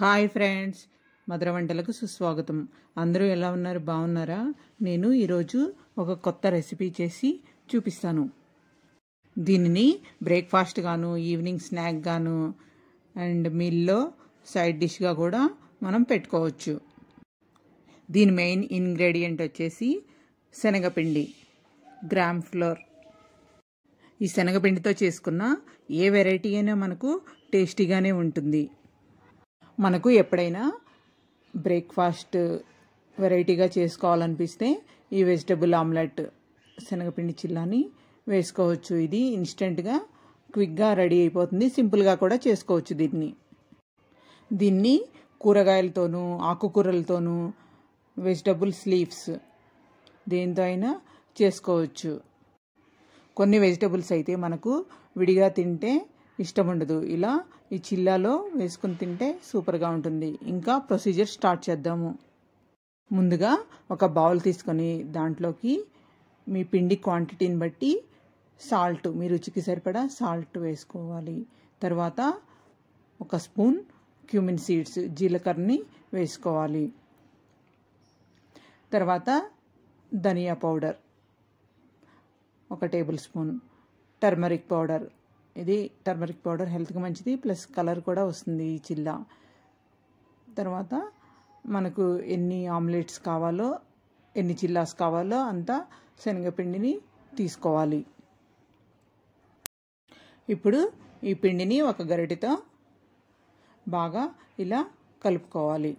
hi friends మధుర వంటలకు సుస్వాగతం అందరూ ఎలా ఉన్నారు బాగున్నారా నేను ఈరోజు ఒక కొత్త రెసిపీ చేసి చూపిస్తాను దీనిని బ్రేక్ఫాస్ట్ గాను ఈవినింగ్ స్నాక్ గాను అండ్ మీల్లో సైడ్ డిష్గా కూడా మనం పెట్టుకోవచ్చు దీని మెయిన్ ఇంగ్రీడియంట్ వచ్చేసి శనగపిండి గ్రామ్ ఫ్లోర్ ఈ శనగపిండితో చేసుకున్న ఏ వెరైటీ అయినా మనకు టేస్టీగానే ఉంటుంది మనకు ఎప్పుడైనా బ్రేక్ఫాస్ట్ వెరైటీగా చేసుకోవాలనిపిస్తే ఈ వెజిటబుల్ ఆమ్లెట్ శనగపిండి చిల్లాని వేసుకోవచ్చు ఇది ఇన్స్టెంట్గా క్విక్గా రెడీ అయిపోతుంది సింపుల్గా కూడా చేసుకోవచ్చు దీన్ని దీన్ని కూరగాయలతోనూ ఆకుకూరలతోనూ వెజిటబుల్ స్లీవ్స్ దేంతో అయినా చేసుకోవచ్చు కొన్ని వెజిటబుల్స్ అయితే మనకు విడిగా తింటే ఇష్టం ఉండదు ఇలా ఈ చిల్లాలో వేసుకుని తింటే సూపర్గా ఉంటుంది ఇంకా ప్రొసీజర్ స్టార్ట్ చేద్దాము ముందుగా ఒక బౌల్ తీసుకొని దాంట్లోకి మీ పిండి క్వాంటిటీని బట్టి సాల్ట్ మీ రుచికి సరిపడా సాల్ట్ వేసుకోవాలి తర్వాత ఒక స్పూన్ క్యూమిన్ సీడ్స్ జీలకర్రని వేసుకోవాలి తర్వాత ధనియా పౌడర్ ఒక టేబుల్ స్పూన్ టర్మరిక్ పౌడర్ ఇది టర్మరిక్ పౌడర్ హెల్త్కి మంచిది ప్లస్ కలర్ కూడా వస్తుంది ఈ చిల్ల తర్వాత మనకు ఎన్ని ఆమ్లెట్స్ కావాలో ఎన్ని చిల్లాస్ కావాలో అంత శనగపిండిని తీసుకోవాలి ఇప్పుడు ఈ పిండిని ఒక గరిటెతో బాగా ఇలా కలుపుకోవాలి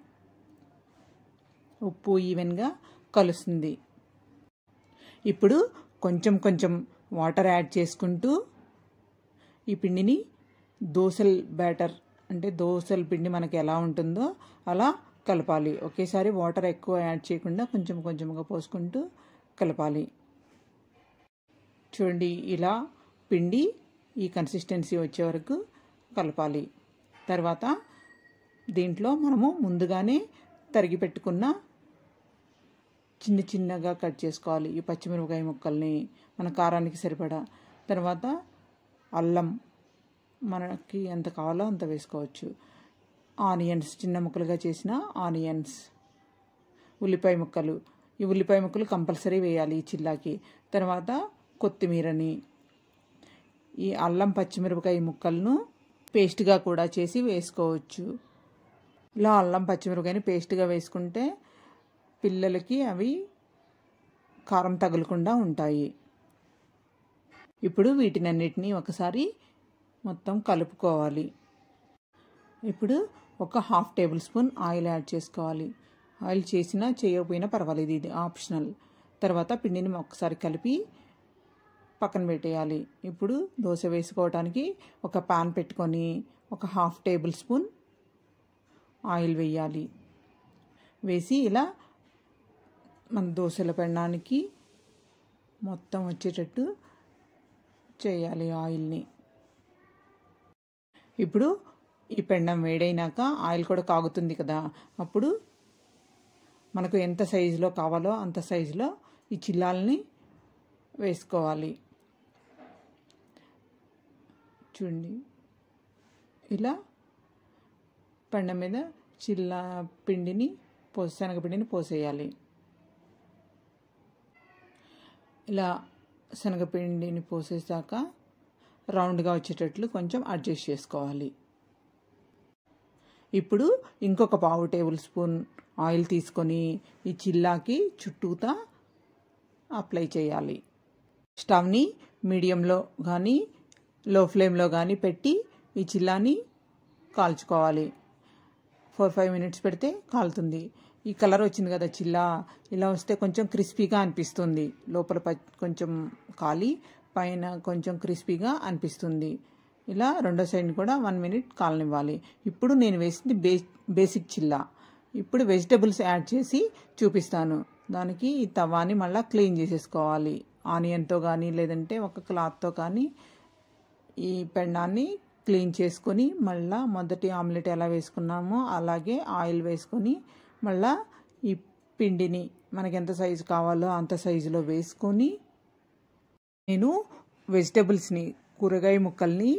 ఉప్పు ఈవెన్గా కలుస్తుంది ఇప్పుడు కొంచెం కొంచెం వాటర్ యాడ్ చేసుకుంటూ ఈ పిండిని దోశల బ్యాటర్ అంటే దోశల పిండి మనకి ఎలా ఉంటుందో అలా కలపాలి ఒకేసారి వాటర్ ఎక్కువ యాడ్ చేయకుండా కొంచెం కొంచెంగా పోసుకుంటూ కలపాలి చూడండి ఇలా పిండి ఈ కన్సిస్టెన్సీ వచ్చే వరకు కలపాలి తర్వాత దీంట్లో మనము ముందుగానే తరిగి పెట్టుకున్న చిన్న చిన్నగా కట్ చేసుకోవాలి ఈ పచ్చిమిరపకాయ ముక్కల్ని మన కారానికి సరిపడా తర్వాత అల్లం మనకి ఎంత కావాలో అంత వేసుకోవచ్చు ఆనియన్స్ చిన్న ముక్కలుగా చేసిన ఆనియన్స్ ఉల్లిపాయ ముక్కలు ఈ ఉల్లిపాయ ముక్కలు కంపల్సరీ వేయాలి ఈ చిల్లాకి తర్వాత కొత్తిమీరని ఈ అల్లం పచ్చిమిరపకాయ ముక్కలను పేస్ట్గా కూడా చేసి వేసుకోవచ్చు ఇలా అల్లం పచ్చిమిరపకాయని పేస్ట్గా వేసుకుంటే పిల్లలకి అవి కారం తగలకుండా ఉంటాయి ఇప్పుడు వీటినన్నిటినీ ఒకసారి మొత్తం కలుపుకోవాలి ఇప్పుడు ఒక half table spoon oil add చేసుకోవాలి ఆయిల్ చేసినా చేయకపోయినా పర్వాలేదు ఇది ఆప్షనల్ తర్వాత పిండిని ఒకసారి కలిపి పక్కన పెట్టేయాలి ఇప్పుడు దోశ వేసుకోవడానికి ఒక పాన్ పెట్టుకొని ఒక హాఫ్ టేబుల్ స్పూన్ ఆయిల్ వేయాలి వేసి ఇలా మన దోశల పెండానికి మొత్తం వచ్చేటట్టు చేయాలి ఆయిల్ని ఇప్పుడు ఈ పెండం వేడైనాక ఆయిల్ కూడా కాగుతుంది కదా అప్పుడు మనకు ఎంత సైజులో కావాలో అంత సైజులో ఈ చిల్లాలని వేసుకోవాలి చూడండి ఇలా పెండ మీద చిల్లా పిండిని పోస శనగపిండిని పోసేయాలి ఇలా శనగపిండిని పోసేసాక రౌండ్గా వచ్చేటట్లు కొంచెం అడ్జస్ట్ చేసుకోవాలి ఇప్పుడు ఇంకొక పావు టేబుల్ స్పూన్ ఆయిల్ తీసుకొని ఈ చిల్లాకి చుట్టూతా అప్లై చేయాలి స్టవ్ని మీడియంలో కానీ లో ఫ్లేమ్లో కానీ పెట్టి ఈ చిల్లాని కాల్చుకోవాలి ఫోర్ ఫైవ్ మినిట్స్ పెడితే కాలుతుంది ఈ కలర్ వచ్చింది కదా చిల్లా ఇలా వస్తే కొంచెం క్రిస్పీగా అనిపిస్తుంది లోపల కొంచెం కాలి పైన కొంచెం క్రిస్పీగా అనిపిస్తుంది ఇలా రెండో సైడ్ కూడా వన్ మినిట్ కాలనివ్వాలి ఇప్పుడు నేను వేసింది బేసిక్ చిల్లా ఇప్పుడు వెజిటబుల్స్ యాడ్ చేసి చూపిస్తాను దానికి ఈ తవాని మళ్ళీ క్లీన్ చేసేసుకోవాలి ఆనియన్తో కానీ లేదంటే ఒక క్లాత్తో కానీ ఈ పెండాన్ని క్లీన్ చేసుకొని మళ్ళీ మొదటి ఆమ్లెట్ ఎలా వేసుకున్నామో అలాగే ఆయిల్ వేసుకొని మళ్ళా ఈ పిండిని మనకి ఎంత సైజు కావాలో అంత సైజులో వేసుకొని నేను వెజిటబుల్స్ని కూరగాయ ముక్కల్ని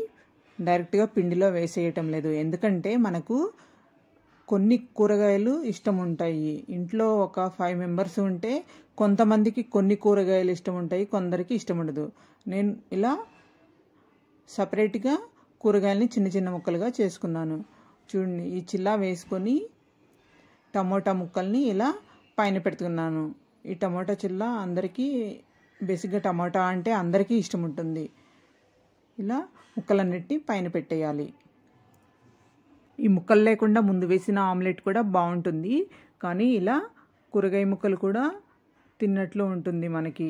డైరెక్ట్గా పిండిలో వేసేయటం లేదు ఎందుకంటే మనకు కొన్ని కూరగాయలు ఇష్టం ఉంటాయి ఇంట్లో ఒక ఫైవ్ మెంబర్స్ ఉంటే కొంతమందికి కొన్ని కూరగాయలు ఇష్టం ఉంటాయి కొందరికి ఇష్టం ఉండదు నేను ఇలా సపరేట్గా కూరగాయలని చిన్న చిన్న ముక్కలుగా చేసుకున్నాను చూడండి ఈ చిల్లా వేసుకొని టమోటా ముక్కల్ని ఇలా పైన పెడుతున్నాను ఈ టమోటా చిల్ల అందరికీ బేసిక్గా టమాటా అంటే అందరికీ ఇష్టం ఉంటుంది ఇలా ముక్కలన్నిటి పైన పెట్టేయాలి ఈ ముక్కలు లేకుండా ముందు వేసిన ఆమ్లెట్ కూడా బాగుంటుంది కానీ ఇలా కూరగాయ ముక్కలు కూడా తిన్నట్లు ఉంటుంది మనకి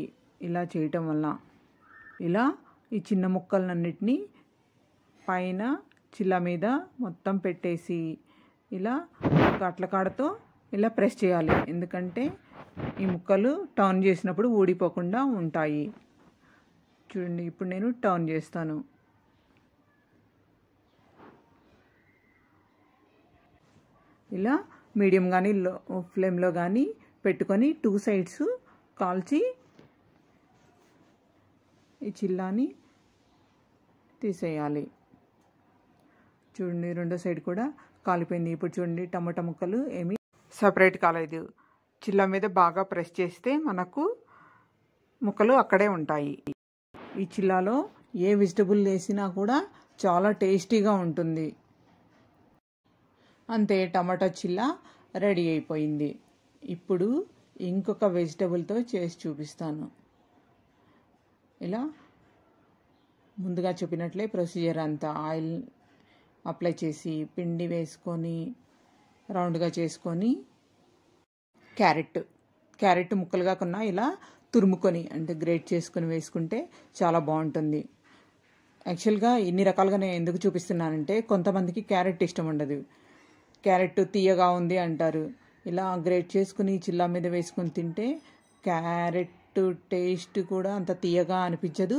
ఇలా చేయటం వల్ల ఇలా ఈ చిన్న ముక్కలన్నిటినీ పైన చిల్ల మీద మొత్తం పెట్టేసి ఇలా ఒక అట్లకాడతో ఇలా ప్రెస్ చేయాలి ఎందుకంటే ఈ ముక్కలు టర్న్ చేసినప్పుడు ఊడిపోకుండా ఉంటాయి చూడండి ఇప్పుడు నేను టర్న్ చేస్తాను ఇలా మీడియం కానీ లో ఫ్లేమ్లో కానీ పెట్టుకొని టూ సైడ్స్ కాల్చి ఈ చిల్లాని తీసేయాలి చూడండి రెండో సైడ్ కూడా కాలిపోయింది ఇప్పుడు చూడండి టమాటా ముక్కలు ఏమి సపరేట్ కాలేదు చిల్ల మీద బాగా ప్రెస్ చేస్తే మనకు ముక్కలు అక్కడే ఉంటాయి ఈ చిల్లాలో ఏ వెజిటబుల్ వేసినా కూడా చాలా టేస్టీగా ఉంటుంది అంతే టమాటా చిల్ల రెడీ అయిపోయింది ఇప్పుడు ఇంకొక వెజిటబుల్తో చేసి చూపిస్తాను ఇలా ముందుగా చెప్పినట్లే ప్రొసీజర్ అంతా ఆయిల్ అప్లై చేసి పిండి వేసుకొని రౌండ్గా చేసుకొని క్యారెట్ క్యారెట్ ముక్కలుగా కన్నా ఇలా తురుముకొని అంటే గ్రేట్ చేసుకొని వేసుకుంటే చాలా బాగుంటుంది యాక్చువల్గా ఇన్ని రకాలుగా నేను ఎందుకు చూపిస్తున్నానంటే కొంతమందికి క్యారెట్ ఇష్టం ఉండదు క్యారెట్ తీయగా ఉంది అంటారు ఇలా గ్రేట్ చేసుకుని చిల్లా మీద వేసుకొని తింటే క్యారెట్ టేస్ట్ కూడా అంత తీయగా అనిపించదు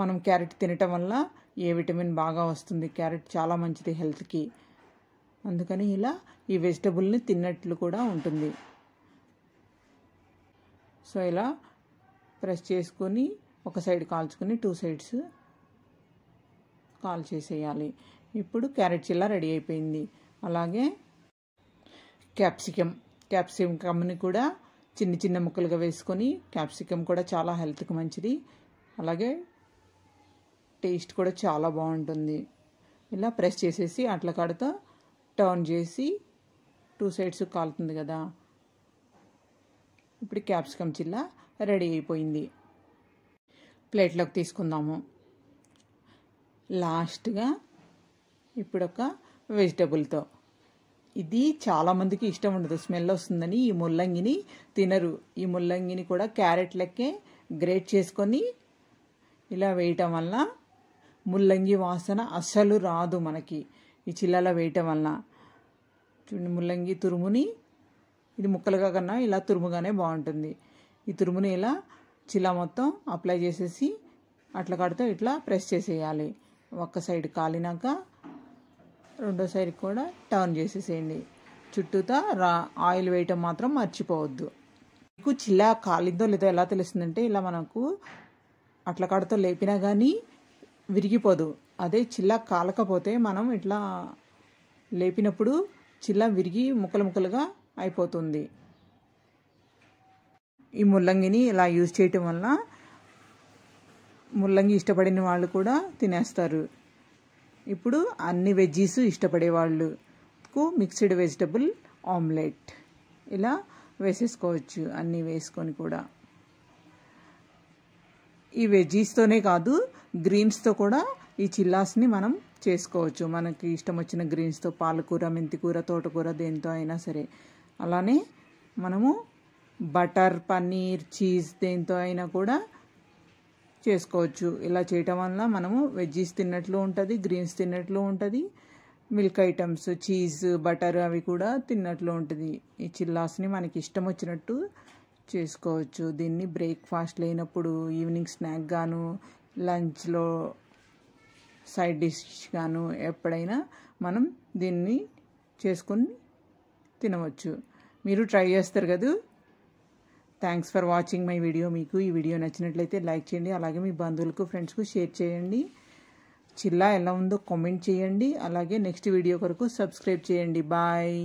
మనం క్యారెట్ తినటం వల్ల ఏ విటమిన్ బాగా వస్తుంది క్యారెట్ చాలా మంచిది హెల్త్కి అందుకని ఇలా ఈ వెజిటబుల్ని తిన్నట్లు కూడా ఉంటుంది సో ఇలా ప్రెస్ చేసుకొని ఒక సైడ్ కాల్చుకొని టూ సైడ్స్ కాల్ చేసేయాలి ఇప్పుడు క్యారెట్ చిల్లా రెడీ అయిపోయింది అలాగే క్యాప్సికమ్ క్యాప్సికమ్ని కూడా చిన్న చిన్న ముక్కలుగా వేసుకొని క్యాప్సికమ్ కూడా చాలా హెల్త్కి మంచిది అలాగే టేస్ట్ కూడా చాలా బాగుంటుంది ఇలా ప్రెస్ చేసేసి అట్ల కాడతో టర్న్ చేసి టూ సైడ్స్ కాలుతుంది కదా ఇప్పుడు క్యాప్సికమ్ చిల్లా రెడీ అయిపోయింది ప్లేట్లోకి తీసుకుందాము లాస్ట్గా ఇప్పుడు ఒక వెజిటబుల్తో ఇది చాలామందికి ఇష్టం ఉండదు స్మెల్ వస్తుందని ఈ ముల్లంగిని తినరు ఈ ముల్లంగిని కూడా క్యారెట్ లెక్కే గ్రేట్ చేసుకొని ఇలా వేయటం వల్ల ముల్లంగి వాసన అస్సలు రాదు మనకి ఈ చిల్లాల వేయటం వలన చూడండి ముల్లంగి తురుముని ఇది ముక్కలుగా కన్నా ఇలా తురుముగానే బాగుంటుంది ఈ తురుముని ఇలా చిల్ల మొత్తం అప్లై చేసేసి అట్లా కడితే ఇట్లా ప్రెస్ చేసేయాలి ఒక్క సైడ్ కాలినాక రెండో సైడ్ కూడా టర్న్ చేసేసేయండి చుట్టూతా రా ఆయిల్ వేయటం మాత్రం మర్చిపోవద్దు మీకు చిల్ల కాలిందో లేదో ఎలా తెలుస్తుందంటే ఇలా మనకు అట్ల కడతో లేపినా కానీ విరిగిపోదు అదే చిల్లా కాలకపోతే మనం ఇట్లా లేపినప్పుడు చిల్లా విరిగి ముక్కలు ముక్కలుగా అయిపోతుంది ఈ ముల్లంగిని ఇలా యూజ్ చేయటం వల్ల ముల్లంగి ఇష్టపడిన వాళ్ళు కూడా తినేస్తారు ఇప్పుడు అన్ని వెజ్జీస్ ఇష్టపడే వాళ్ళకు మిక్స్డ్ వెజిటబుల్ ఆమ్లెట్ ఇలా వేసేసుకోవచ్చు అన్నీ వేసుకొని కూడా ఈ వెజ్జీస్తోనే కాదు గ్రీన్స్తో కూడా ఈ చిల్లాస్ని మనం చేసుకోవచ్చు మనకి ఇష్టం వచ్చిన గ్రీన్స్తో పాలకూర మెంతికూర తోటకూర దేంతో అయినా సరే అలానే మనము బటర్ పన్నీర్ చీజ్ దేంతో అయినా కూడా చేసుకోవచ్చు ఇలా చేయటం వల్ల మనము వెజ్జీస్ తిన్నట్లు ఉంటుంది గ్రీన్స్ తిన్నట్లు ఉంటుంది మిల్క్ ఐటమ్స్ చీజ్ బటర్ అవి కూడా తిన్నట్లు ఉంటుంది ఈ చిల్లాస్ని మనకి ఇష్టం వచ్చినట్టు చేసుకోవచ్చు దీన్ని బ్రేక్ఫాస్ట్ లేనప్పుడు ఈవినింగ్ స్నాక్ గాను లంచ్లో సైడ్ డిష్ గాను ఎప్పుడైనా మనం దీన్ని చేసుకొని తినవచ్చు మీరు ట్రై చేస్తారు కదా thanks for watching my video మీకు ఈ వీడియో నచ్చినట్లయితే లైక్ చేయండి అలాగే మీ బంధువులకు ఫ్రెండ్స్కు షేర్ చేయండి చిల్లా ఎలా ఉందో కామెంట్ చేయండి అలాగే నెక్స్ట్ వీడియో కొరకు సబ్స్క్రైబ్ చేయండి బాయ్